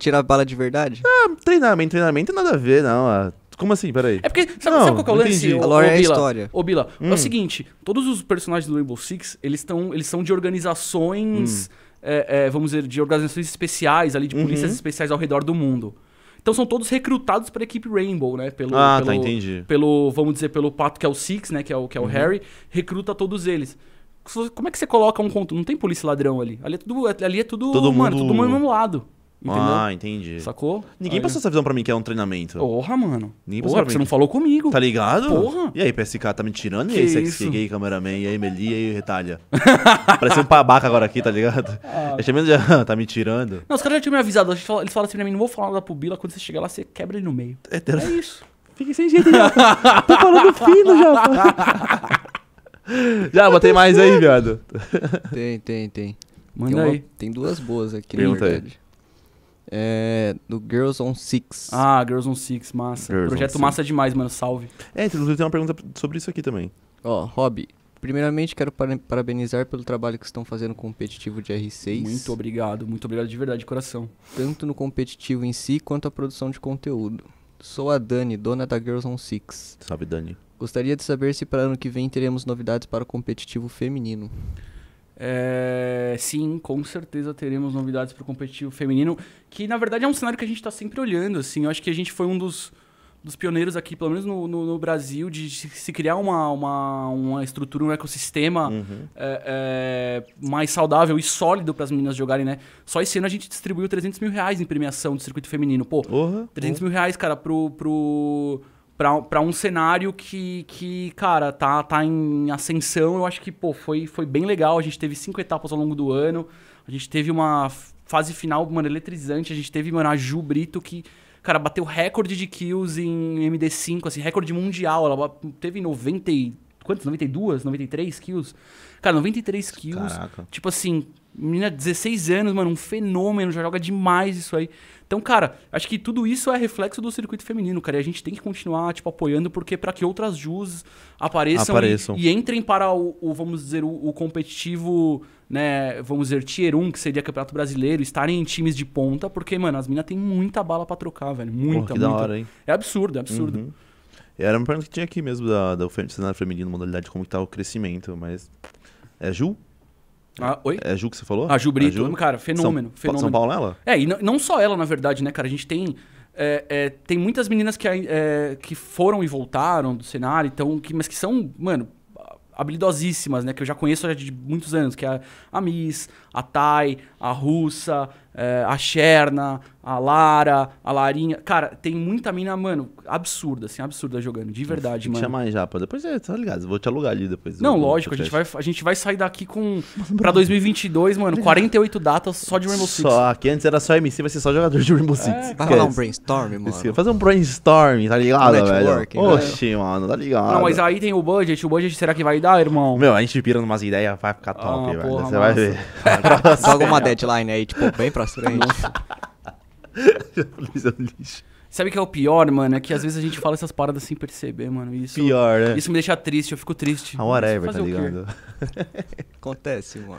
tirar bala de verdade? Ah, treinamento, treinamento tem nada a ver, não. Ah, como assim? Peraí. É porque, sabe, não, sabe qual é o lance? O, a lore o, é a Bila, história. Ô, Bila, hum. é o hum. seguinte, todos os personagens do Rainbow Six, eles, tão, eles são de organizações, hum. é, é, vamos dizer, de organizações especiais ali, de uhum. polícias especiais ao redor do mundo. Então são todos recrutados para a equipe Rainbow, né? Pelo, ah, tá, pelo, tá, entendi. Pelo, vamos dizer, pelo pato que é o Six, né? Que é o, que é o uhum. Harry, recruta todos eles. Como é que você coloca um conto? Não tem polícia ladrão ali. Ali é tudo, ali é tudo, Todo mano, mundo... no mesmo lado. Entendeu? Ah, entendi. Sacou? Ninguém aí... passou essa visão pra mim que é um treinamento. Porra, mano. Ninguém passou Porra, pra você não falou comigo. Tá ligado? Porra. E aí, PSK, tá me tirando? E aí, sexy gay, cameraman? E aí, Meli? E aí, retalha? Parece um babaca agora aqui, tá ligado? Ah, Achei menos de... tá me tirando. Não, os caras já tinham me avisado. Eles falam, assim pra mim, não vou falar nada pro Bila. Quando você chegar lá, você quebra ele no meio. É, é isso. Fiquei sem jeito, já. Tô falando fino, já. já, botei mais aí, viado. Tem, tem, tem. Manda tem uma... aí. Tem duas boas aqui, Pergunta na verdade. Aí. É, do Girls on Six. Ah, Girls on Six, massa. Girls Projeto massa demais, mano, salve. É, inclusive tem uma pergunta sobre isso aqui também. Ó, Rob, primeiramente quero parabenizar pelo trabalho que estão fazendo no competitivo de R6. Muito obrigado, muito obrigado de verdade, de coração. Tanto no competitivo em si, quanto a produção de conteúdo. Sou a Dani, dona da Girls on Six. Salve, Dani. Gostaria de saber se para ano que vem teremos novidades para o competitivo feminino. É, sim, com certeza teremos novidades para o competitivo feminino, que na verdade é um cenário que a gente está sempre olhando. Assim, eu acho que a gente foi um dos, dos pioneiros aqui, pelo menos no, no, no Brasil, de se criar uma, uma, uma estrutura, um ecossistema uhum. é, é, mais saudável e sólido para as meninas jogarem, né? Só esse ano a gente distribuiu 300 mil reais em premiação do circuito feminino. Pô, uhum. 300 mil reais, cara, pro, pro para um cenário que, que cara, tá, tá em ascensão. Eu acho que, pô, foi, foi bem legal. A gente teve cinco etapas ao longo do ano. A gente teve uma fase final, mano, eletrizante. A gente teve, mano, a Ju Brito que, cara, bateu recorde de kills em MD5, assim, recorde mundial. Ela teve 90 e... Quantos? 92? 93 kills? Cara, 93 kills. Caraca. Tipo assim, Menina, 16 anos, mano, um fenômeno, já joga demais isso aí. Então, cara, acho que tudo isso é reflexo do circuito feminino, cara. E a gente tem que continuar, tipo, apoiando, porque para que outras JUS apareçam, apareçam. E, e, entrem para o, o vamos dizer, o, o, competitivo, né, vamos dizer, Tier 1, que seria Campeonato Brasileiro, estarem em times de ponta, porque, mano, as minas têm muita bala para trocar, velho. Muita, Porra, muita. Da hora, hein? É absurdo, é absurdo. Uhum. Era uma pergunta que tinha aqui mesmo da, da cenário feminino, modalidade, como que tá o crescimento, mas. É Ju? Ah, oi? É a Ju que você falou? A Ju Brito, a Ju? cara, fenômeno, São, fenômeno. São Paulo ela? É, e não, só ela, na verdade, né, cara? A gente tem. É, é, tem muitas meninas que, é, que foram e voltaram do cenário, então, que, mas que são, mano, habilidosíssimas, né? Que eu já conheço já de muitos anos, que é a, a Miss, a Thay, a Russa, é, a Cherna, a Lara, a Larinha. Cara, tem muita mina, mano, absurda, assim, absurda jogando, de verdade, mano. mais já pô. depois é, tá ligado, vou te alugar ali depois. Não, lógico, a gente, vai, a gente vai sair daqui com, pra 2022, mano, 48 datas só de Rainbow Six. Só, que antes era só MC, vai ser só jogador de Rainbow Six. É, vai rolar um brainstorm, mano. Fazer um brainstorm, tá ligado, um velho? Né? Oxi, mano, tá ligado. Não, mas aí tem o budget, o budget será que vai dar, irmão? Meu, a gente pira umas ideias, vai ficar top, ah, velho, você vai ver. Joga uma deadline aí, tipo, bem pra pra frente. Sabe o que é o pior, mano? É que às vezes a gente fala essas paradas sem perceber, mano. Isso, pior, né? Isso me deixa triste, eu fico triste. é whatever, tá ligado? Acontece, mano.